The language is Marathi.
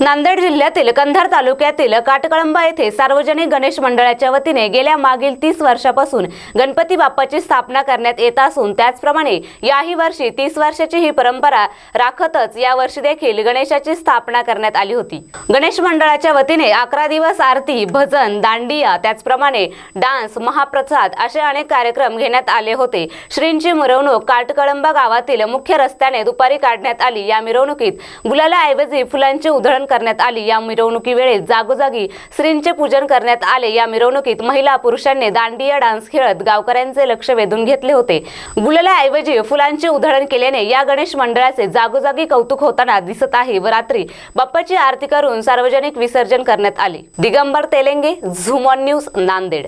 नांदेड जिल्ह्यातील कंधार तालुक्यातील काटकळंबा येथे सार्वजनिक गणेश मंडळाच्या वतीने गेल्या मागील तीस वर्षापासून गणपती बाप्पाची स्थापना करण्यात येत असून त्याचप्रमाणे याही वर्षी तीस वर्षाची ही परंपरा राखतच या वर्षी देखील गणेशाची स्थापना करण्यात आली होती गणेश मंडळाच्या वतीने अकरा दिवस आरती भजन दांडिया त्याचप्रमाणे डान्स महाप्रसाद असे अनेक कार्यक्रम घेण्यात आले होते श्रींची मिरवणूक काटकळंबा गावातील मुख्य रस्त्याने दुपारी काढण्यात आली या मिरवणुकीत ऐवजी फुलांचे उधळण करण्यात आली या मिरवणुकीवेळी जागोजागी श्रींचे पूजन करण्यात आले या मिरवणुकीत महिला पुरुषांनी दांडिया डान्स खेळत गावकऱ्यांचे लक्ष वेधून घेतले होते गुलल्याऐवजी फुलांचे उधळण केल्याने या गणेश मंडळाचे जागोजागी कौतुक होताना दिसत आहे व रात्री बाप्पाची आरती करून सार्वजनिक विसर्जन करण्यात आले दिगंबर तेलंगे झुमॉन न्यूज नांदेड